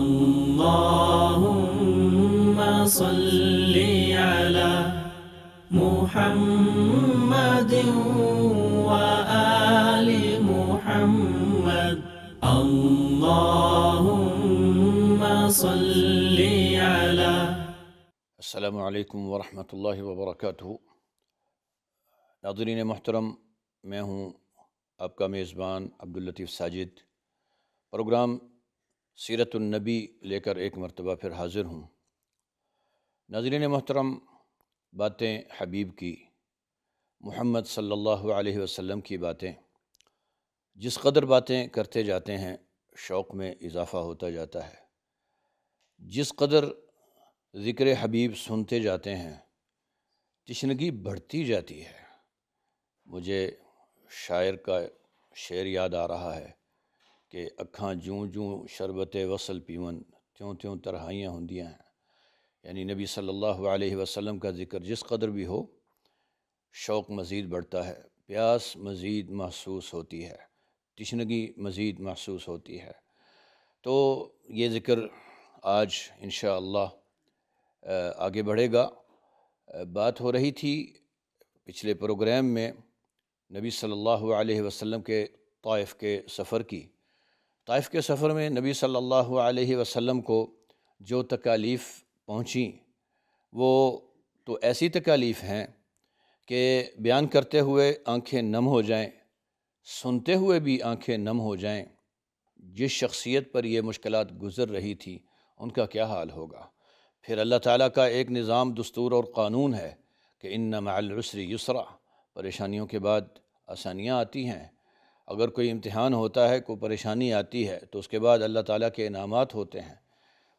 اللهم صل على محمد وآل محمد اللهم صل على السلام عليكم ورحمة الله وبركاته ناظرين محترم میں ہوں آپ کا میزبان عبداللطیف ساجد پروگرام सीरतुलनबी लेकर एक मरतबा फिर हाज़िर हूँ नजरिन मोहतरम बातें हबीब की मोहम्मद सल्लल्लाहु अलैहि वसल्लम की बातें जिस कदर बातें करते जाते हैं शौक़ में इजाफ़ा होता जाता है जिस कदर ज़िक्र हबीब सुनते जाते हैं तशनगी बढ़ती जाती है मुझे शायर का शेर याद आ रहा है कि अखा ਜੂੰ-ਜੂੰ शरबत वसल पीवन त्यों त्यों तरहाइयाँ होंदियाँ हैं यानी नबी सल्लल्लाहु अलैहि वसल्लम का ज़िक्र जिस कदर भी हो शौक़ मज़ीद बढ़ता है प्यास मज़ीद महसूस होती है तशनगी मज़ीद महसूस होती है तो ये ज़िक्र आज इन आगे बढ़ेगा बात हो रही थी पिछले प्रोग्राम में नबी सल्लल्लाहु अलैहि वसल्लम के ताइफ के सफ़र की ताइफ़ के सफ़र में नबी सल्लल्लाहु अलैहि वसल्लम को जो तकालीफ़ पहुँची वो तो ऐसी तकालीफ़ हैं कि बयान करते हुए आँखें नम हो जाएँ सुनते हुए भी आँखें नम हो जाएँ जिस शख्सियत पर ये मुश्किल गुज़र रही थी उनका क्या हाल होगा फिर अल्लाह ताला का एक निज़ाम दस्तूर और क़ानून है कि इन नमालसरी युसरा परेशानियों के बाद आसानियाँ आती हैं अगर कोई इम्तहान होता है कोई परेशानी आती है तो उसके बाद अल्लाह ताला के इनामात होते हैं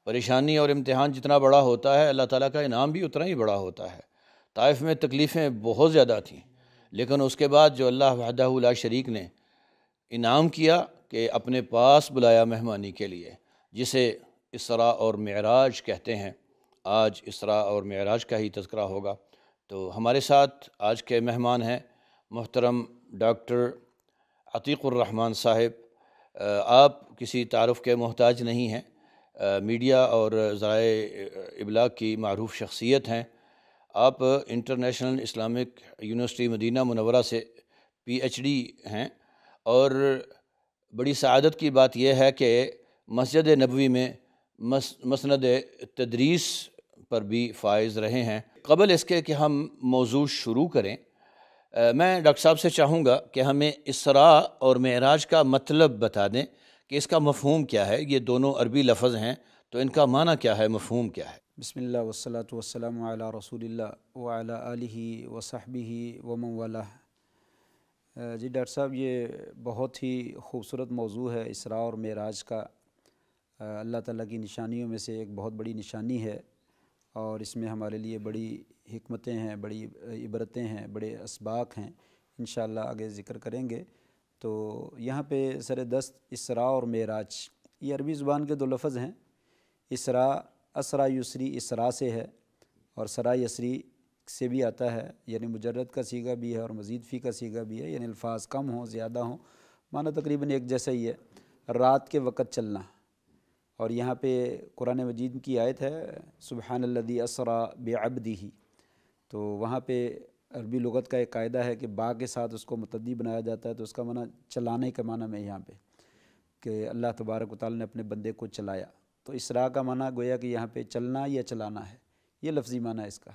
परेशानी और इम्तहान जितना बड़ा होता है अल्लाह ताला का इनाम भी उतना ही बड़ा होता है ताइफ में तकलीफ़ें बहुत ज़्यादा थीं लेकिन उसके बाद जो अल्लाह वहदा शरीक ने इनाम किया कि अपने पास बुलाया मेहमानी के लिए जिसे इसरा और मराज कहते हैं आज इसरा और मराज का ही तस्करा होगा तो हमारे साथ आज के मेहमान हैं मोहतरम डॉक्टर अतीक़ुररहमान साहब आप किसी तारफ़ के मोहताज नहीं हैं मीडिया और ज़राए इबलाग की मरूफ़ शख्सियत हैं आप international Islamic university Madinah Munawwara से पी एच डी हैं और बड़ी सदत की बात यह है कि मस्जिद नबवी में मस, तदरीस पर भी फायज़ रहे हैं कबल इसके कि हम मौजू शुरू करें मैं डॉक्टर साहब से चाहूँगा कि हमें इसरा और मेराज का मतलब बता दें कि इसका मफहूम क्या है ये दोनों अरबी लफ्ज़ हैं तो इनका माना क्या है मफहूम क्या है बसमिल्ल वसलात वसलम रसूल वाली वसाहबी वमन वाला जी डॉक्टर साहब ये बहुत ही खूबसूरत मौजू है इसरा और मेराज का अल्लाह ताला की निशानियों में से एक बहुत बड़ी निशानी है और इसमें हमारे लिए बड़ी हमतें हैं बड़ी इबरतें हैं बड़े इसबाक हैं इन आगे ज़िक्र करेंगे तो यहाँ पे सर दस्त इसरा और मेराज ये अरबी ज़ुबान के दो लफ्ज़ हैं इसरा असरा यसरी इसरा से है और सरा यसरी से भी आता है यानी मुजरद का सीगा भी है और मज़ीद फ़ी का सीगा भी है यानी अल्फाज कम हों ज़्यादा हों माना तकरीबन एक जैसा ही है रात के वक़्त चलना और यहाँ पे कुरान मजीद की आयत है सुबहानल्लदी असरा बेअबदी ही तो वहाँ पे अरबी लगत का एक कायदा है कि बा के साथ उसको मतदी बनाया जाता है तो उसका माना चलाने के माना में यहाँ पे कि अल्लाह तबारक ताल ने अपने बंदे को चलाया तो इसरा का माना गोया कि यहाँ पे चलना या चलाना है ये लफ्ज़ी माना है इसका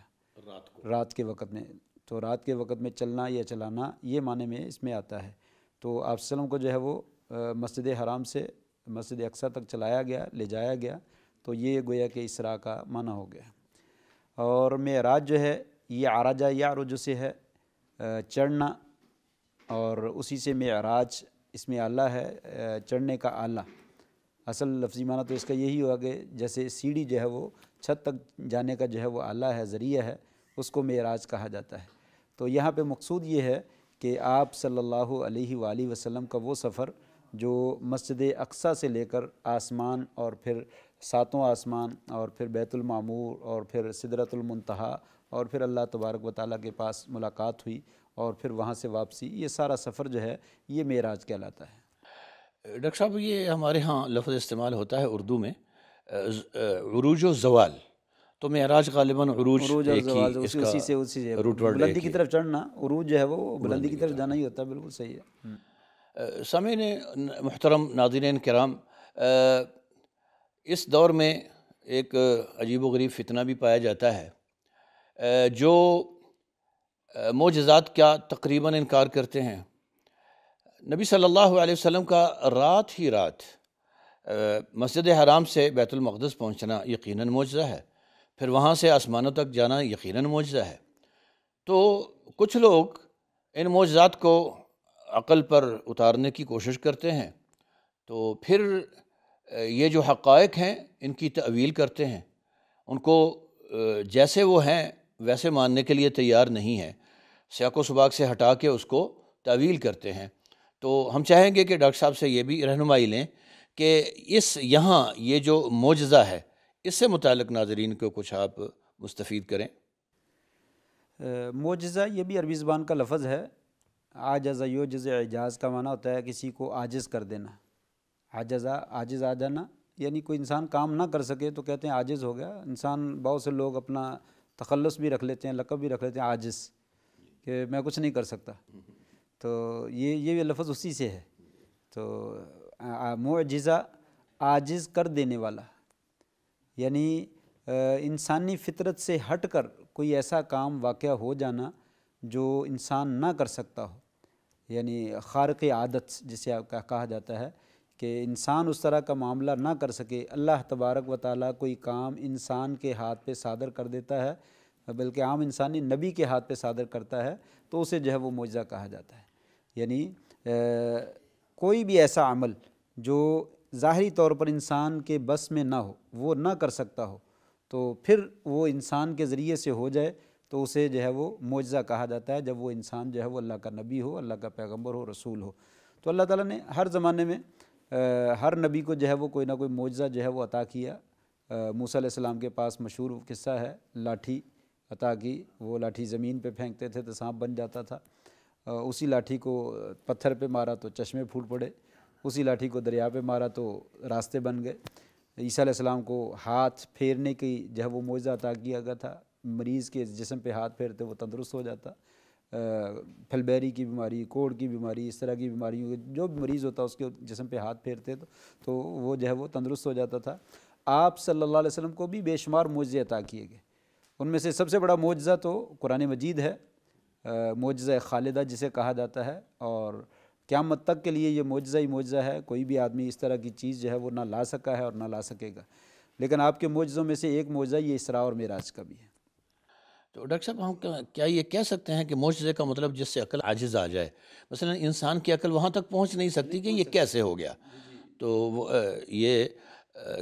रात को रात के वक़्त में तो रात के वक़्त में चलना या चलाना ये माने में इसमें आता है तो आप सलम को जो है वो मस्जिद हराम से मस्जिद अक्सा तक चलाया गया ले जाया गया तो ये गोया कि इसरा का माना हो गया और मेराज जो है ये आराजा यारुज से है चढ़ना और उसी से मेराज इसमें आला है चढ़ने का आला असल लफ्जी माना तो इसका यही हुआ कि जैसे सीढ़ी जो है वो छत तक जाने का जो है वो आला है ज़रिया है उसको मेराज कहा जाता है तो यहाँ पे मकसूद ये है कि आप सल्लल्लाहु अलैहि वसल्लम का वो सफ़र जो मस्जिद अक्सा से लेकर आसमान और फिर सातों आसमान और फिर बैतुलमूर और फिर सिदरतुलमतहा और फिर अल्लाह तबारक व ताली के पास मुलाकात हुई और फिर वहाँ से वापसी ये सारा सफ़र जो है ये मेराज कहलाता है डॉक्टर साहब ये हमारे यहाँ लफ्ज़ इस्तेमाल होता है उर्दू में अरूज जवाल तो मेराज गालिबन उरूज उसी, उसी से उसी से रूट बुलंदी की तरफ चढ़ना उरूज जो है वो बुलंदी की तरफ जाना ही होता है बिल्कुल सही है हम्म। समय ने मोहतरम नादिन कराम इस दौर में एक अजीब व गरीब फितना भी पाया जाता है जो मोजात का तकरीबन इनकार करते हैं नबी सल्लल्लाहु अलैहि वसल्लम का रात ही रात मस्जिद हराम से बैतुलमक़दस पहुँचना यकीनन मौजा है फिर वहाँ से आसमानों तक जाना यकीनन मौजा है तो कुछ लोग इन मोजात को अक़ल पर उतारने की कोशिश करते हैं तो फिर ये जो हक़ हैं इनकी तवील करते हैं उनको जैसे वो हैं वैसे मानने के लिए तैयार नहीं है सियाको सबाक से हटा के उसको तवील करते हैं तो हम चाहेंगे कि डॉक्टर साहब से ये भी रहनुमाई लें कि इस यहाँ ये जो मुजज़ा है इससे मुतल नाजरीन को कुछ आप मुस्तफ़ करें मोजा ये भी अरबी ज़बान का लफज है यो जज एजाज़ का माना होता है किसी को आजिज़ कर देना आजज़ा आजिज़ आ जाना यानी कोई इंसान काम ना कर सके तो कहते हैं आजिज़ हो गया इंसान बहुत से लोग अपना तखलस भी रख लेते हैं लकब भी रख लेते हैं आजिस कि मैं कुछ नहीं कर सकता तो ये ये भी लफ्ज़ उसी से है तो मुआजा आजिज़ कर देने वाला यानी इंसानी फितरत से हट कर कोई ऐसा काम वाक़ हो जाना जो इंसान ना कर सकता हो यानी खारक आदत जिसे आप कहा जाता है कि इंसान उस तरह का मामला ना कर सके अल्लाह तबारक व ताली कोई काम इंसान के हाथ पे सादर कर देता है बल्कि आम इंसानी नबी के हाथ पे सादर करता है तो उसे जो है वो मुआजा कहा जाता है यानी कोई भी ऐसा अमल जो ज़ाहरी तौर पर इंसान के बस में ना हो वो ना कर सकता हो तो फिर वो इंसान के ज़रिए से हो जाए तो उसे जो है वो मुआजा कहा जाता है जब वो इंसान जो है वो अल्लाह का नबी हो अल्लाह का पैगम्बर हो रसूल हो तो अल्लाह ताली ने हर ज़माने में हर नबी को जो है वो कोई ना कोई मुआजा जो है वो अता किया मूसम के पास मशहूर किस्सा है लाठी अता की वो लाठी ज़मीन पे फेंकते थे तो सांप बन जाता था उसी लाठी को पत्थर पे मारा तो चश्मे फूट पड़े उसी लाठी को दरिया पे मारा तो रास्ते बन गए ईसा को हाथ फेरने की जो है वो मुआवजा अता किया गया था मरीज़ के जिसम पे हाथ फेरते वो तंदुरुस्त हो जाता फलबेरी की बीमारी कोड़ की बीमारी इस तरह की बीमारियों जो भी मरीज़ होता उसके जिसम पे हाथ फेरते तो तो वो जो है वो तंदुरुस्त हो जाता था आप सल्लल्लाहु अलैहि वसल्लम को भी बेशुमार मोजे अता किए गए उनमें से सबसे बड़ा मुआजा तो कुरान मजीद है मुआजा खालिदा जिसे कहा जाता है और क़्यामत तक के लिए ये मुआजा ही मुआजा है कोई भी आदमी इस तरह की चीज़ जो है वो ना ला सका है और ना ला सकेगा लेकिन आपके मुआज़ों में से एक मुआजा ये इसरा और मेराज का भी है तो डॉक्टर साहब हम क्या ये कह सकते हैं कि मोजे का मतलब जिससे अकल आजिज़ आ जाए मसला इंसान की अकल वहाँ तक पहुँच नहीं सकती कि ये कैसे हो गया तो ये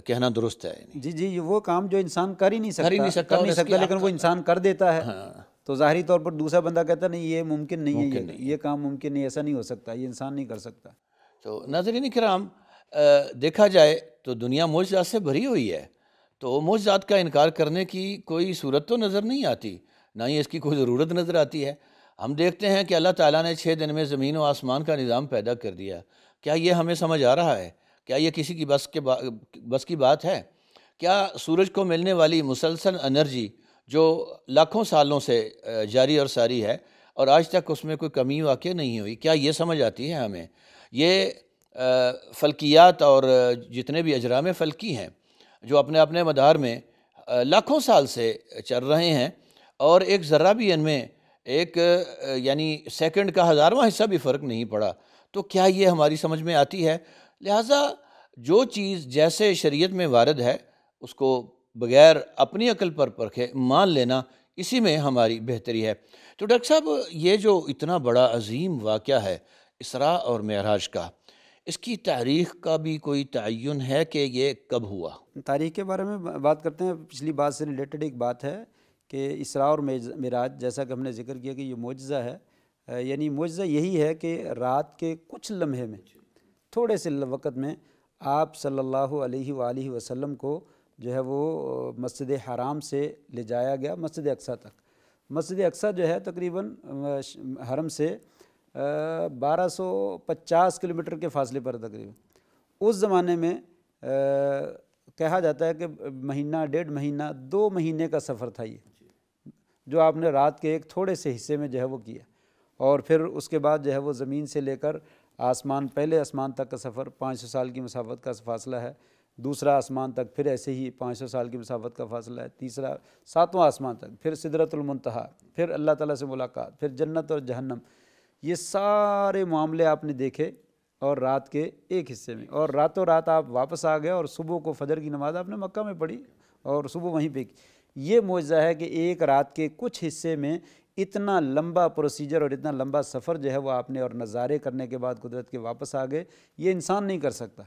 कहना दुरुस्त है जी जी वो काम जो इंसान कर ही नहीं सकता कर ही नहीं सकता, कर नहीं सकता लेकिन वो इंसान कर देता है हाँ। तो ज़ाहरी तौर पर दूसरा बंदा कहता नहीं ये मुमकिन नहीं मुमकिन है ये, नहीं। ये काम मुमकिन नहीं ऐसा नहीं हो सकता ये इंसान नहीं कर सकता तो नहीं कराम देखा जाए तो दुनिया मोजा से भरी हुई है तो मोजात का इनकार करने की कोई सूरत तो नज़र नहीं आती ना ही इसकी कोई ज़रूरत नज़र आती है हम देखते हैं कि अल्लाह ताला ने छः दिन में ज़मीन व आसमान का निज़ाम पैदा कर दिया क्या ये हमें समझ आ रहा है क्या ये किसी की बस के बा, बस की बात है क्या सूरज को मिलने वाली मुसलसल एनर्जी जो लाखों सालों से जारी और सारी है और आज तक उसमें कोई कमी वाक़ नहीं हुई क्या ये समझ आती है हमें ये फ़ल्कियात और जितने भी अजराम फ़ल्की हैं जो अपने अपने मदार में लाखों साल से चल रहे हैं और एक ज़र्रा भी इनमें एक यानी सेकंड का हज़ारवा हिस्सा भी फ़र्क नहीं पड़ा तो क्या ये हमारी समझ में आती है लिहाजा जो चीज़ जैसे शरीयत में वारद है उसको बग़ैर अपनी अकल पर परखे मान लेना इसी में हमारी बेहतरी है तो डॉक्टर साहब ये जो इतना बड़ा अजीम वाक़ है इसरा और महराज का इसकी तारीख का भी कोई तयन है कि ये कब हुआ तारीख के बारे में बात करते हैं पिछली बात से रिलेटेड एक बात है कि इसरा और मराज जैसा कि हमने जिक्र किया कि ये मुआजा है यानी मुआजा यही है कि रात के कुछ लम्हे में थोड़े से वक़्त में आप सल्लल्लाहु अलैहि वसल्लम को जो है वो मस्जिद हराम से ले जाया गया मस्जिद अक्सा तक मस्जिद अक्सा जो है तकरीबन हरम से 1250 किलोमीटर के फासले पर तकरीबन उस ज़माने में आ, कहा जाता है कि महीना डेढ़ महीना दो महीने का सफ़र था ये जो आपने रात के एक थोड़े से हिस्से में जो है वो किया और फिर उसके बाद जो है वो ज़मीन से लेकर आसमान पहले आसमान तक का सफ़र 500 साल की मसाफत का फासला है दूसरा आसमान तक फिर ऐसे ही 500 साल की मसाफत का फासला है तीसरा सातवां आसमान तक फिर सिदरतुलमतहा फिर अल्लाह ताला से मुलाकात फिर जन्नत और जहन्नम ये सारे मामले आपने देखे और रात के एक हिस्से में और रातों रात आप वापस आ गए और सुबह को फजर की नमाज़ आपने मक्का में पढ़ी और सुबह वहीं पे की ये मुआजा है कि एक रात के कुछ हिस्से में इतना लंबा प्रोसीजर और इतना लंबा सफ़र जो है वो आपने और नज़ारे करने के बाद कुदरत के वापस आ गए ये इंसान नहीं कर सकता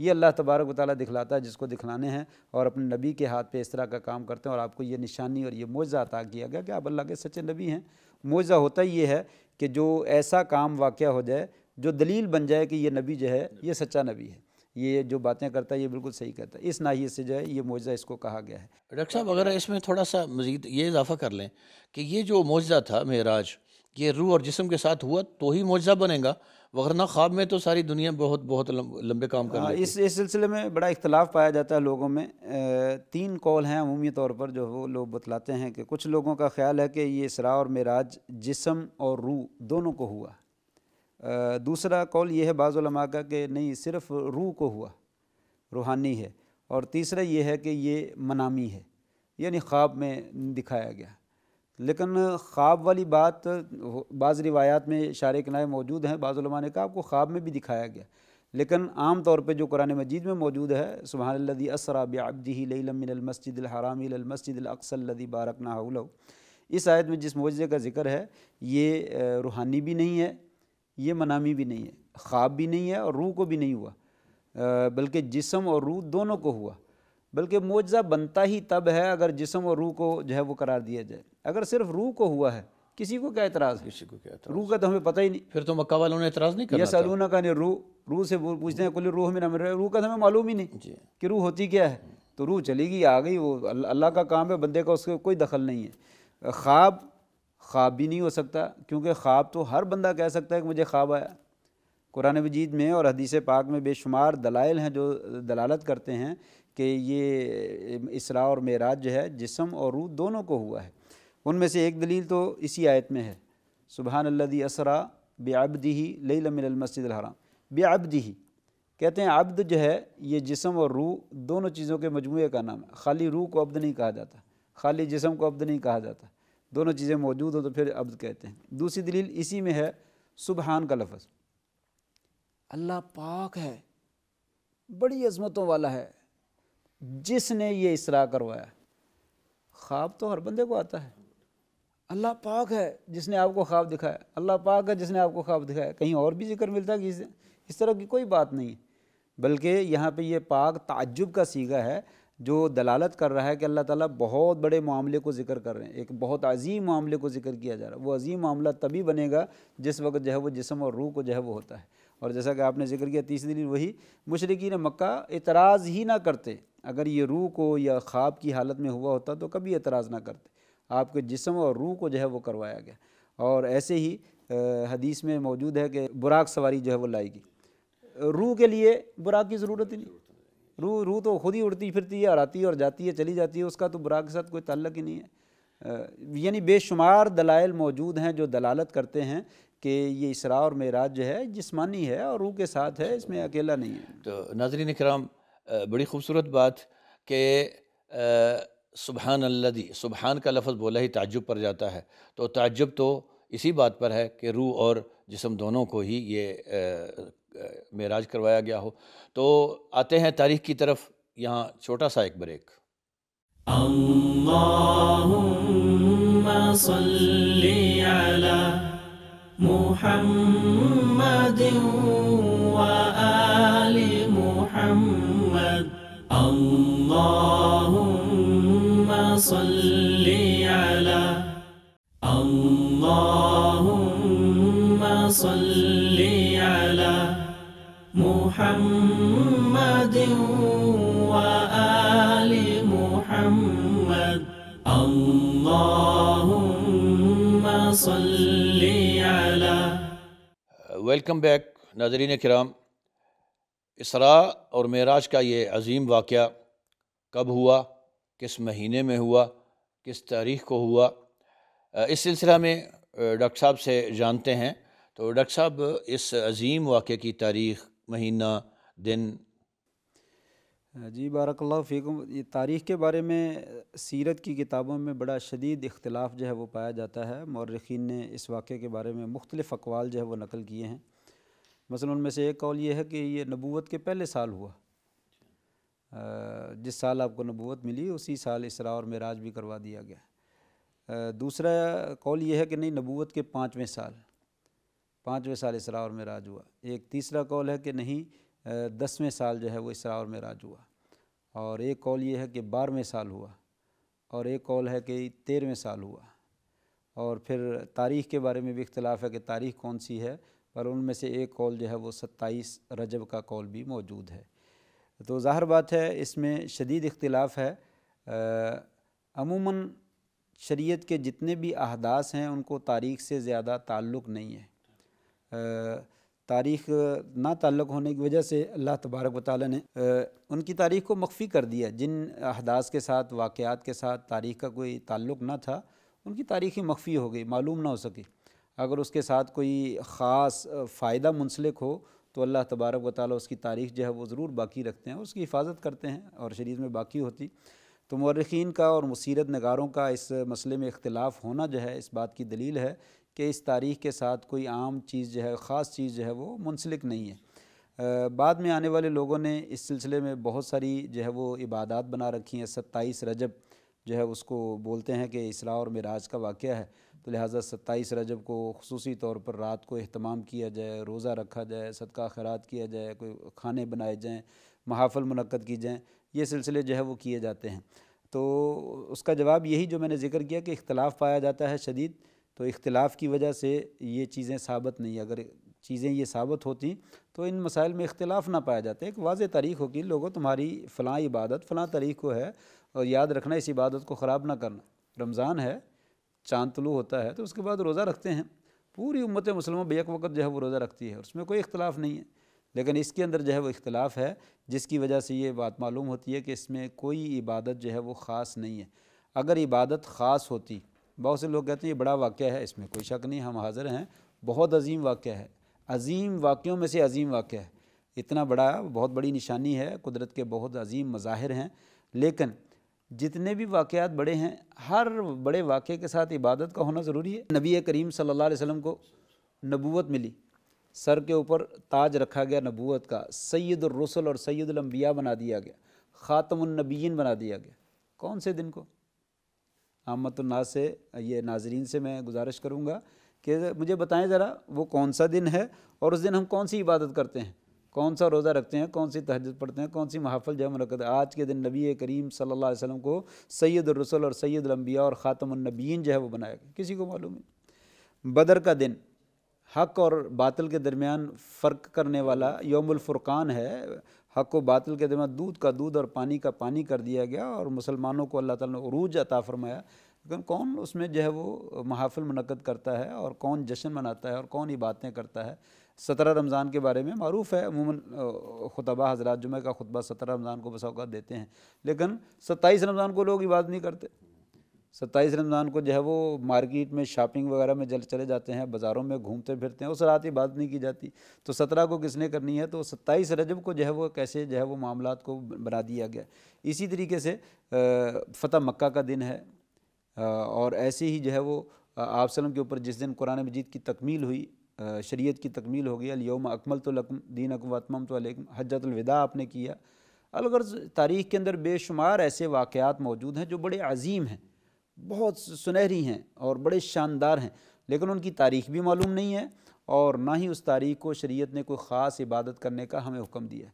ये अल्लाह तबारक वाली दिखलाता है जिसको दिखलाने हैं और अपने नबी के हाथ पे इस तरह का काम करते हैं और आपको ये निशानी और ये मौज़ा अता किया गया कि आप अल्लाह के सच्चे नबी हैं मौज़ा होता ही ये है कि जो ऐसा काम वाक़ हो जाए जो दलील बन जाए कि ये नबी जो है ये सच्चा नबी है ये जो बातें करता है ये बिल्कुल सही करता है इस नाहिए से जो है ये मुआजा इसको कहा गया है डॉक्टर साहब अगर इसमें थोड़ा सा मज़ीद ये इजाफ़ा कर लें कि ये जो मुआजा था महराज ये रूह और जिसम के साथ हुआ तो ही मुआजा बनेगा वरना ख्वाब में तो सारी दुनिया बहुत बहुत लंबे काम कर रही हाँ, इस इस सिलसिले में बड़ा इख्तलाफ पाया जाता है लोगों में तीन कौल हैं अमूमी तौर पर जो वो लोग बतलाते हैं कि कुछ लोगों का ख्याल है कि ये इसरा और मराज जिसम और रूह दोनों को हुआ दूसरा कौल ये है बाज़ुलमा का कि नहीं सिर्फ रूह को हुआ रूहानी है और तीसरा ये है कि ये मनामी है यानी ख्वाब में दिखाया गया लेकिन ख्वाब वाली बात बाज़ रिवायात में शार किनाए मौजूद हैं बाज़ ने कहा आपको ख्वाब में भी दिखाया गया लेकिन आम तौर पे जो कुरान मजीद में मौजूद है सुबहानल्लदी असरा बब्दी लमिनमसजिदहरामिलमसजिदलअक्सल्लदी बारकना इस आयत में जिस मुआवजे का जिक्र है ये रूहानी भी नहीं है ये मनामी भी नहीं है ख्वाब भी नहीं है और रूह को भी नहीं हुआ बल्कि जिसम और रूह दोनों को हुआ बल्कि मुआवजा बनता ही तब है अगर जिसम और रूह को जो है वो करार दिया जाए अगर सिर्फ रूह को हुआ है किसी को क्या एतराज़ किसी को क्या रूह का तो हमें पता ही नहीं फिर तो मक्का वालों ने एतराज़ नहीं किया सलूना का नहीं रूह रूह से पूछते हैं कुल रूह में ना मेरे रूह का तो हमें मालूम ही नहीं कि रूह होती क्या है तो रूह चली गई आ गई वो अल्लाह का काम है बंदे का उसके कोई दखल नहीं है ख्वाब ख्वाब भी नहीं हो सकता क्योंकि ख्वाब तो हर बंदा कह सकता है कि मुझे ख्वाब आया कुरान मजीद में और हदीस पाक में बेशुमार दलाइल हैं जो दलालत करते हैं कि ये इसरा और मेराज जो है जिसम और रूह दोनों को हुआ है उनमें से एक दलील तो इसी आयत में है सुबहान अल्लदी असरा बेआबदी ही लई लमिलमस्जिद हराम बेआबदी ही कहते हैं अब्द जो है ये जिसम और रूह दोनों चीज़ों के मजमू का नाम है खाली रूह को अब्द नहीं कहा जाता खाली जिसम को अब्द नहीं कहा जाता दोनों चीज़ें मौजूद हो तो फिर अब्द कहते हैं दूसरी दलील इसी में है सुबहान का लफज अल्लाह पाक है बड़ी अजमतों वाला है जिसने ये इसरा करवाया ख्वाब तो हर बंदे को आता है अल्लाह पाक है जिसने आपको ख्वाब दिखाया अल्लाह पाक है जिसने आपको ख्वाब दिखाया कहीं और भी जिक्र मिलता है कि इस, तरह की कोई बात नहीं बल्कि यहाँ पे ये पाक ताज्जुब का सीगा है जो दलालत कर रहा है कि अल्लाह ताला बहुत बड़े मामले को जिक्र कर रहे हैं एक बहुत अजीम मामले को जिक्र किया जा रहा है वो अजीम मामला तभी बनेगा जिस वक्त जो है वो जिसम और रूह को जो है वो होता है और जैसा कि आपने जिक्र किया तीसरी दिन वही मशरकिन मक्का एतराज़ ही ना करते अगर ये रूह को या ख्वाब की हालत में हुआ होता तो कभी एतराज़ ना करते आपके जिसम और रूह को जो है वो करवाया गया और ऐसे ही हदीस में मौजूद है कि बुराक सवारी जो है वो लाएगी रूह के लिए बुराक की ज़रूरत ही नहीं रूह रूह तो खुद ही उड़ती फिरती है और आती है और जाती है चली जाती है उसका तो बुराक के साथ कोई ताल्लक ही नहीं है यानी बेशुमार दलाइल मौजूद हैं जो दलालत करते हैं कि ये इसरा और मेराज जो है जिसमानी है और रूह के साथ है इसमें अकेला नहीं है तो नाजरीन कराम बड़ी खूबसूरत बात कि सुबहान अल्लदी सुबहान का लफ्ज़ बोला ही ताजुब पर जाता है तो ताजुब तो इसी बात पर है कि रूह और जिसम दोनों को ही ये मेराज करवाया गया हो तो आते हैं तारीख की तरफ यहाँ छोटा सा एक ब्रेक محمد صل على اللهم صل على محمد وآل محمد اللهم صل على वेलकम बैक नाजरीन कराम इसरा और मराज का ये अजीम वाक़ कब हुआ किस महीने में हुआ किस तारीख को हुआ इस सिलसिला में डॉक्टर साहब से जानते हैं तो डॉक्टर साहब इस अजीम वाक़े की तारीख महीना दिन जी बारकल्ला फ़ीकम ये तारीख़ के बारे में सीरत की किताबों में बड़ा शदीद इख्तलाफ जो है वो पाया जाता है मौरखीन ने इस वाक़े के बारे में मुख्तलिफ़ अकवाल जो है वो नकल किए हैं मसलन उनमें से एक कौल ये है कि ये नबूत के पहले साल हुआ जिस साल आपको नबूत मिली उसी साल इसरा और मराज भी करवा दिया गया दूसरा कौल यह है कि नहीं नबूत के पाँचवें साल पाँचवें साल इसरा और मराज हुआ एक तीसरा कौल है कि नहीं दसवें साल जो है वो इसरा और मराज हुआ और एक कौल ये है कि बारहवें साल हुआ और एक कौल है कि तेरहवें साल हुआ और फिर तारीख़ के बारे में भी इख्तलाफ है कि तारीख़ कौन सी है पर उनमें से एक कौल जो है वो सत्ताईस रजब का कौल भी मौजूद है तो ज़ाहिर बात है इसमें शदीद इख्तलाफ है अमूमन शरीयत के जितने भी अहदास हैं उनको तारीख से ज़्यादा ताल्लुक़ नहीं है तारीख ना ताल्लुक़ होने की वजह से अल्लाह तबारक वाली ने आ, उनकी तारीख को मख्फी कर दिया जिन अहदास के साथ वाक़ात के साथ तारीख का कोई ताल्लुक़ ना था उनकी तारीख ही मख्फी हो गई मालूम ना हो सके अगर उसके साथ कोई ख़ास फ़ायदा मुंसलिक हो तो अल्लाह तबारक व ताली उसकी तारीख जो है वो ज़रूर बाकी रखते हैं उसकी हिफाजत करते हैं और शरीर में बाकी होती तो मौरखीन का और मसीरत नगारों का इस मसले में इख्तलाफ होना जो है इस बात की दलील है कि इस तारीख के साथ कोई आम चीज़ जो है ख़ास चीज़ जो है वो मुनसलिक नहीं है बाद में आने वाले लोगों ने इस सिलसिले में बहुत सारी जो है वो इबादत बना रखी हैं सत्ताईस रजब जो है उसको बोलते हैं कि इसरा और मराज का वाक़ है तो लिहाजा सत्ताईस रजब को खसूसी तौर पर रात को अहतमाम किया जाए रोज़ा रखा जाए सदका खैरात किया जाए कोई खाने बनाए जाएँ महाफल मनक़द की जाएँ ये सिलसिले जो है वो किए जाते हैं तो उसका जवाब यही जो मैंने जिक्र किया कि इख्तलाफ पाया जाता है शदीद तो इख्तलाफ की वजह से ये चीज़ें साबित नहीं अगर चीज़ें ये साबित होती तो इन मसाइल में इख्तलाफ ना पाया जाता एक वाज तारीख होगी लोगों तुम्हारी फ़लाँ इबादत फ़लाँ तारीख को है और याद रखना इस इबादत को ख़राब ना करना रमज़ान है चाँद तलू होता है तो उसके बाद रोज़ा रखते हैं पूरी उम्मत मुसलमान बेक वक्त जो है वो रोज़ा रखती है उसमें कोई इख्तलाफ नहीं है लेकिन इसके अंदर जो है वो इख्तलाफ है जिसकी वजह से ये बात मालूम होती है कि इसमें कोई इबादत जो है वो ख़ास नहीं है अगर इबादत ख़ास होती बहुत से लोग कहते हैं ये बड़ा वाक़ है इसमें कोई शक नहीं हम हाज़िर हैं बहुत अजीम वाक़ है अजीम वाक़ों में से अजीम वाक़ है इतना बड़ा बहुत बड़ी निशानी है कुदरत के बहुत अजीम मज़ाहिर हैं लेकिन जितने भी वाक़ात बड़े हैं हर बड़े वाक़े के साथ इबादत का होना ज़रूरी है नबी करीम सल्लल्लाहु अलैहि वसल्लम को नबूवत मिली सर के ऊपर ताज रखा गया नबूवत का सैद और सैदुलम्बिया बना दिया गया ख़ातमनबीन बना दिया गया कौन से दिन को आमतनाज से ये नाजरीन से मैं गुजारिश करूँगा कि मुझे बताएं ज़रा वो कौन सा दिन है और उस दिन हम कौन सी इबादत करते हैं कौन सा रोज़ा रखते हैं कौन सी तहज पढ़ते हैं कौन सी महाफल जम रखते हैं आज के दिन नबी करीम सल्ला अलैहि को सैद रसल और सैदलम्बिया और ख़ातमनबीन जो है वो बनाया गया किसी को मालूम है बदर का दिन हक और बातल के दरमियान फ़र्क करने वाला योमुलफ़ुरक़ान है हक व बातल के दरमियान दूध का दूध और पानी का पानी कर दिया गया और मुसलमानों को अल्लाह ताली ने अता फरमाया लेकिन कौन उसमें जो है वो महाफिल मनक़द करता है और कौन जश्न मनाता है और कौन ये बातें करता है सत्रह रमज़ान के बारे में मरूफ़ है अमूमन खुतबा हजरात जुमे का खुतबा सत्रह रमज़ान को बसौकत देते हैं लेकिन सत्ताईस रमज़ान को लोग इबादत नहीं करते सत्ताईस रमज़ान को जो है वो मार्केट में शॉपिंग वगैरह में जल चले जाते हैं बाज़ारों में घूमते फिरते हैं उस रात इबादत नहीं की जाती तो सत्रह को किसने करनी है तो सत्ताईस रजब को जो है वो कैसे जो है वो मामला को बना दिया गया इसी तरीके से फ़तह मक्का का दिन है और ऐसे ही जो है वो आप सलम के ऊपर जिस दिन कुरान मजीद की तकमील हुई शरीयत की तकमील हो गई अलयोम अकमल तो लकम दीन अकमतम तो अलकम हजतलविदा आपने किया अलगर्ज तारीख़ के अंदर बेशुमार ऐसे वाक़ात मौजूद हैं जो बड़े अजीम हैं बहुत सुनहरी हैं और बड़े शानदार हैं लेकिन उनकी तारीख़ भी मालूम नहीं है और ना ही उस तारीख़ को शरीयत ने कोई ख़ास इबादत करने का हमें हुक्म दिया है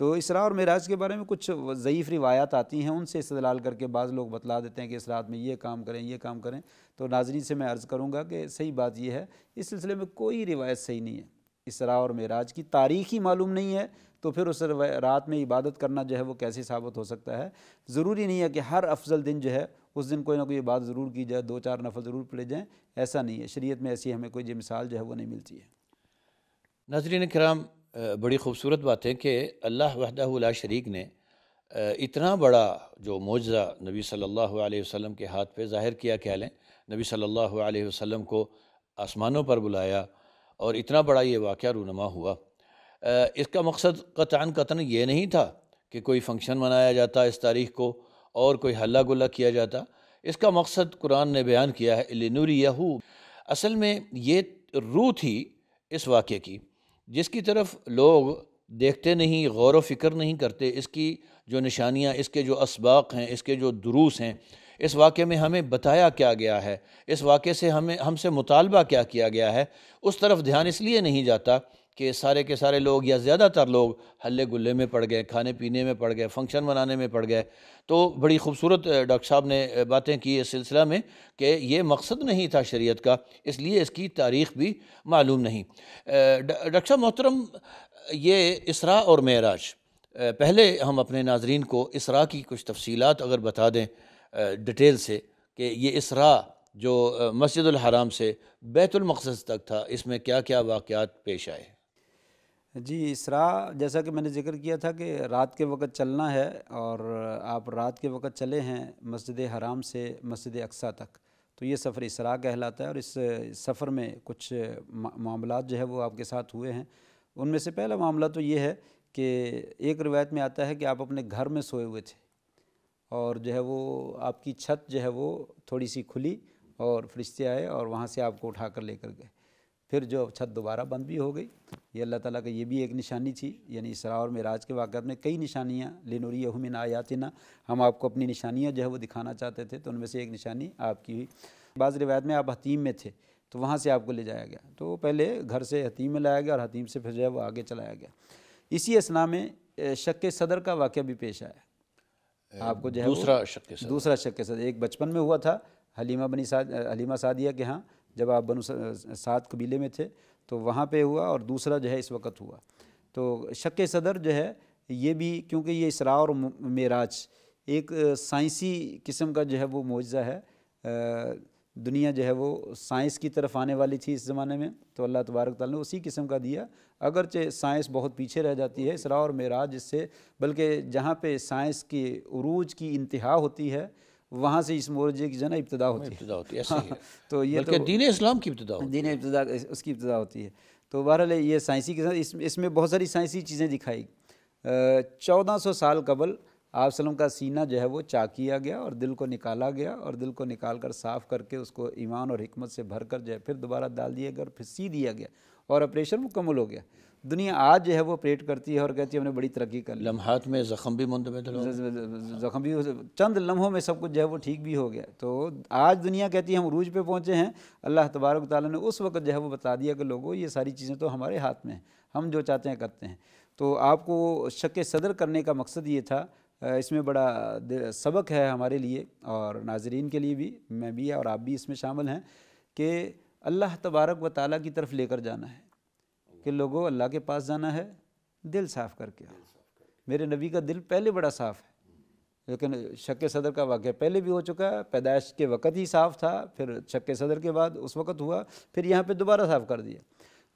तो इसरा और मराज के बारे में कुछ ज़यीफ़ रिवायात आती हैं उनसे इस्तलाल करके बाज़ लोग बतला देते हैं कि इस रात में ये काम करें ये काम करें तो नाजरीन से मैं अर्ज़ करूँगा कि सही बात यह है इस सिलसिले में कोई रिवायत सही नहीं है इसरा और मराज की तारीख ही मालूम नहीं है तो फिर उस रात में इबादत करना जो है वो कैसे साबित हो सकता है ज़रूरी नहीं है कि हर अफजल दिन जो है उस दिन कोई ना कोई बात ज़रूर की जाए दो चार नफल ज़रूर पड़े जाएँ ऐसा नहीं है शरीयत में ऐसी हमें कोई मिसाल जो है वो नहीं मिलती है नजरिन कराम बड़ी ख़ूबसूरत बात है कि अल्लाह वहदा शरीक ने इतना बड़ा जो मुआजा नबी सल्लल्लाहु अलैहि वसल्लम के हाथ पे ज़ाहिर किया कह लें नबी सल्लल्लाहु अलैहि वसल्लम को आसमानों पर बुलाया और इतना बड़ा ये वाक़ रूनमा हुआ इसका मकसद कतान कतन ये नहीं था कि कोई फ़ंक्शन मनाया जाता इस तारीख़ को और कोई हल्ला गुल्ला किया जाता इसका मकसद कुरान ने बयान किया है नूरी यहू असल में ये रूह थी इस वाक़े की जिसकी तरफ लोग देखते नहीं गौर व फिक्र नहीं करते इसकी जो निशानियाँ इसके जो इसबाक हैं इसके जो दुरूस हैं इस वाक़े में हमें बताया क्या गया है इस वाक़े से हमें हमसे मुतालबा क्या किया गया है उस तरफ ध्यान इसलिए नहीं जाता कि सारे के सारे लोग या ज़्यादातर लोग हल्ले गुल्ले में पड़ गए खाने पीने में पड़ गए फंक्शन मनाने में पड़ गए तो बड़ी खूबसूरत डॉक्टर साहब ने बातें की इस सिलसिला में कि ये मकसद नहीं था शरीयत का इसलिए इसकी तारीख भी मालूम नहीं डॉक्टर साहब मोहतरम ये इसरा और मेराज पहले हम अपने नाजरीन को इसरा की कुछ तफसीत अगर बता दें डिटेल से कि ये इसरा जो मस्जिद हराम से बैतुलमक़स तक था इसमें क्या क्या वाक़ पेश आए जी इसरा जैसा कि मैंने जिक्र किया था कि रात के वक़्त चलना है और आप रात के वक़्त चले हैं मस्जिद हराम से मस्जिद अक्सा तक तो ये सफ़र इसरा कहलाता है और इस सफ़र में कुछ मामला जो है वो आपके साथ हुए हैं उनमें से पहला मामला तो ये है कि एक रिवायत में आता है कि आप अपने घर में सोए हुए थे और जो है वो आपकी छत जो है वो थोड़ी सी खुली और फरिश्ते आए और वहाँ से आपको उठा कर लेकर गए फिर जो छत दोबारा बंद भी हो गई ये अल्लाह ताला का ये भी एक निशानी थी यानी इसरा और मराज के वाक़ में कई निशानियाँ लिनूरी हमिन आयातना हम आपको अपनी निशानियाँ जो है वो दिखाना चाहते थे तो उनमें से एक निशानी आपकी हुई बाज़ रिवायत में आप हतीम में थे तो वहाँ से आपको ले जाया गया तो पहले घर से हतीम में लाया गया और हतीम से फिर जो है वो आगे चलाया गया इसी असना में शक सदर का वाक़ भी पेश आया आपको जो है दूसरा शक दूसरा शक सदर एक बचपन में हुआ था हलीमा बनी साद हलीमा सादिया के यहाँ जब आप बनु सात कबीले में थे तो वहाँ पे हुआ और दूसरा जो है इस वक्त हुआ तो शक सदर जो है ये भी क्योंकि ये इसरा और मेराज एक साइंसी किस्म का जो है वो मुआवजा है दुनिया जो है वो साइंस की तरफ आने वाली थी इस ज़माने में तो अल्लाह तबारक ताल ने उसी किस्म का दिया अगरचे साइंस बहुत पीछे रह जाती है इसरा और मेराज इससे बल्कि जहाँ पे साइंस के रूज की इंतहा होती है वहाँ से इस मोरजे की जो है ना इब्तदा होती है तो ये तो दीन इस्लाम की इब्तदा दीन इब्तदा उसकी इब्तदा होती है तो बहरहाल ये साइंसी के साथ इसमें बहुत सारी साइंसी चीज़ें दिखाई चौदह सौ साल कबल आप सलम का सीना जो है वो किया गया और दिल को निकाला गया और दिल को निकाल कर साफ़ करके उसको ईमान और हमत से भर कर जो है फिर दोबारा डाल दिया गया और फिर सी दिया गया और ऑपरेशन मुकम्मल हो गया दुनिया आज जो है वो परेड करती है और कहती है हमने बड़ी तरक्की कर ली लम्हात में ज़ख़म भी में ज़ख़म भी चंद लम्हों में सब कुछ जो है वो ठीक भी हो गया तो आज दुनिया कहती है हम रूज पे पहुँचे हैं अल्लाह तबारक ताली ने उस वक्त जो है वो बता दिया कि लोगों ये सारी चीज़ें तो हमारे हाथ में हैं हम जो चाहते हैं करते हैं तो आपको शक सदर करने का मकसद ये था इसमें बड़ा सबक है हमारे लिए और नाजरीन के लिए भी मैं भी और आप भी इसमें शामिल हैं कि अल्लाह तबारक व ताली की तरफ लेकर जाना है कि लोगों अल्लाह के पास जाना है दिल साफ़ करके आओ मेरे नबी का दिल पहले बड़ा साफ़ है लेकिन शक सदर का वाक़ पहले भी हो चुका है पैदाइश के वक़्त ही साफ़ था फिर शक सदर के बाद उस वक़्त हुआ फिर यहाँ पर दोबारा साफ़ कर दिया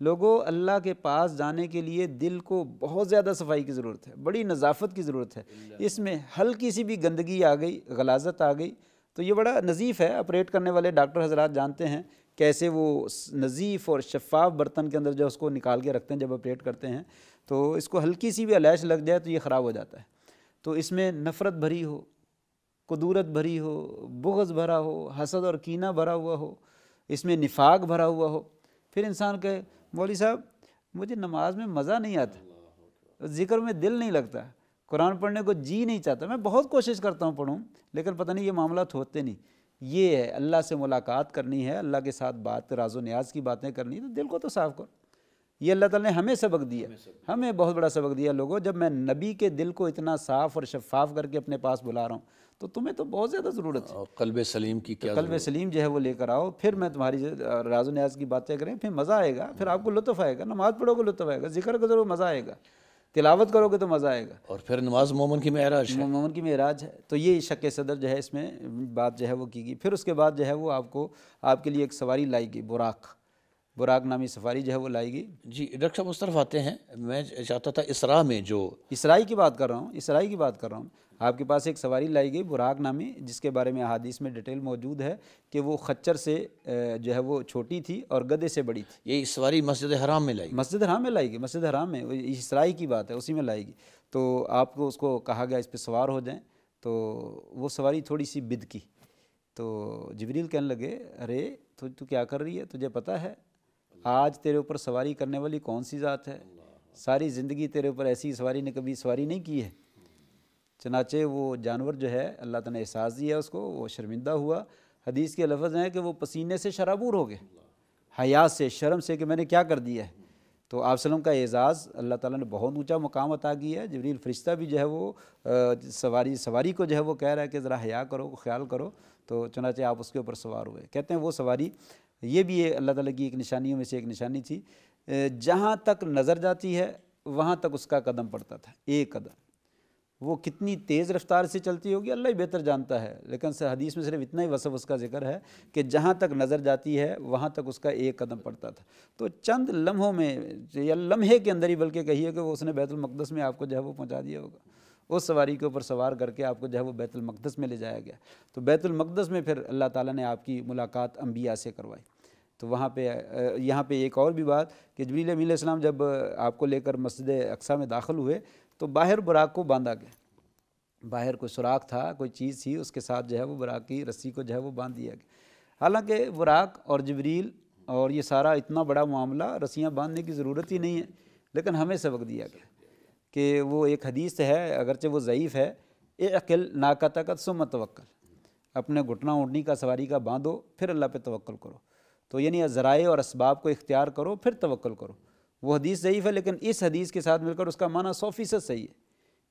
लोगों अल्लाह के पास जाने के लिए दिल को बहुत ज़्यादा सफाई की ज़रूरत है बड़ी नज़ाफ़त की ज़रूरत है इसमें हल्की सी भी गंदगी आ गई गलाजत आ गई तो ये बड़ा नज़ीफ़ है ऑपरेट करने वाले डॉक्टर हजरात जानते हैं कैसे वो नज़ीफ़ और शफाफ बर्तन के अंदर जो उसको निकाल के रखते हैं जब अपडेट करते हैं तो इसको हल्की सी भी अलैश लग जाए तो ये ख़राब हो जाता है तो इसमें नफ़रत भरी हो कदूरत भरी हो बुगज़ भरा हो हसद और कीना भरा हुआ हो इसमें निफाक भरा हुआ हो फिर इंसान कहे मौली साहब मुझे नमाज में मज़ा नहीं आता ज़िक्र में दिल नहीं लगता कुरान पढ़ने को जी नहीं चाहता मैं बहुत कोशिश करता हूँ पढ़ूँ लेकिन पता नहीं ये मामला तो होते नहीं ये है अल्लाह से मुलाकात करनी है अल्लाह के साथ बात राजो न्याज की बातें करनी है तो दिल को तो साफ़ करो ये अल्लाह ताला ने हमें सबक दिया हमें, बहुत बड़ा सबक दिया लोगों जब मैं नबी के दिल को इतना साफ़ और शफाफ करके अपने पास बुला रहा हूँ तो तुम्हें तो बहुत ज़्यादा ज़रूरत है कल्ब सलीम की क्या तो कल्ब सलीम जो है वो लेकर आओ फिर मैं तुम्हारी राजो न्याज की बातें करें फिर मज़ा आएगा फिर आपको लुत्फ़ आएगा नमाज़ पढ़ोगे लुत्फ़ आएगा जिक्र करो मज़ा आएगा तिलावत करोगे तो मज़ा आएगा और फिर नमाज मोमन की महराज मोमन की महराज है तो ये शक सदर जो है इसमें बात जो है वो की गई फिर उसके बाद जो है वो आपको आपके लिए एक सवारी लाई गई बुराक बुराक नामी सफारी जो है वो लाएगी जी डॉक्टर मुस्तरफ आते हैं मैं चाहता था इसरा में जो इसराई की बात कर रहा हूँ इसराई की बात कर रहा हूँ आपके पास एक सवारी लाई गई बुराक नामी जिसके बारे में अहादीस में डिटेल मौजूद है कि वो खच्चर से जो है वो छोटी थी और गदे से बड़ी थी ये सवारी मस्जिद हराम में लाई मस्जिद हराम में लाई गई मस्जिद हराम में इसराई की बात है उसी में लाई गई तो आपको उसको कहा गया इस पर सवार हो जाएँ तो वो सवारी थोड़ी सी बिद की तो जबरील कहने लगे अरे तो तू क्या कर रही है तुझे पता है आज तेरे ऊपर सवारी करने वाली कौन सी ज़ात है सारी ज़िंदगी तेरे ऊपर ऐसी सवारी ने कभी सवारी नहीं की है चनाचे वो जानवर जो है अल्लाह तला ने एहसास दिया उसको वो शर्मिंदा हुआ हदीस के लफ्ज़ हैं कि वो पसीने से शराबूर हो गए हयात से शर्म से कि मैंने क्या कर दिया है तो आप सलम का एज़ाज़ अल्लाह ताला ने बहुत ऊंचा मुकाम अता किया है जबरील फ़रिश्ता भी जो है वो आ, सवारी सवारी को जो है वो कह रहा है कि ज़रा हया करो ख्याल करो तो चनाचे आप उसके ऊपर सवार हुए कहते हैं वो सवारी ये भी अल्लाह ताला की एक निशानियों में से एक निशानी थी जहाँ तक नज़र जाती है वहाँ तक उसका कदम पड़ता था एक कदम वो कितनी तेज़ रफ्तार से चलती होगी अल्लाह ही बेहतर जानता है लेकिन सर हदीस में सिर्फ इतना ही वसफ उसका जिक्र है कि जहाँ तक नज़र जाती है वहाँ तक उसका एक कदम पड़ता था तो चंद लम्हों में या लम्हे के अंदर ही बल्कि कहिए कि वो उसने बैतुलमक़दस में आपको जो है वो पहुँचा दिया होगा उस सवारी के ऊपर सवार करके आपको जो है वो बैतुलमक़दस में ले जाया गया तो बैतुलमक़दस में फिर अल्लाह ताली ने आपकी मुलाकात अम्बिया से करवाई तो वहाँ पे यहाँ पे एक और भी बात कि जबरील अमीसम जब आपको लेकर मस्जिद अक्सा में दाखिल हुए तो बाहर बुराक को बांधा गया बाहर कोई सुराख था कोई चीज़ थी उसके साथ जो है वो बुराक की रस्सी को जो है वो बांध दिया गया हालांकि बुराक और जबरील और ये सारा इतना बड़ा मामला रस्सियाँ बांधने की ज़रूरत ही नहीं है लेकिन हमें सबक दिया गया कि वो एक हदीस है अगरचे वो ज़यीफ़ है ए अकिल नाका तकत सुम तवक्ल अपने घुटना उठनी का सवारी का बांधो फिर अल्लाह पे तवक्ल करो तो यानी ज़राए और इसबाब को इख्तियार करो फिर तवक्ल करो वो हदीस ज़यीफ़ है लेकिन इस हदीस के साथ मिलकर उसका माना सौ फ़ीसद सही है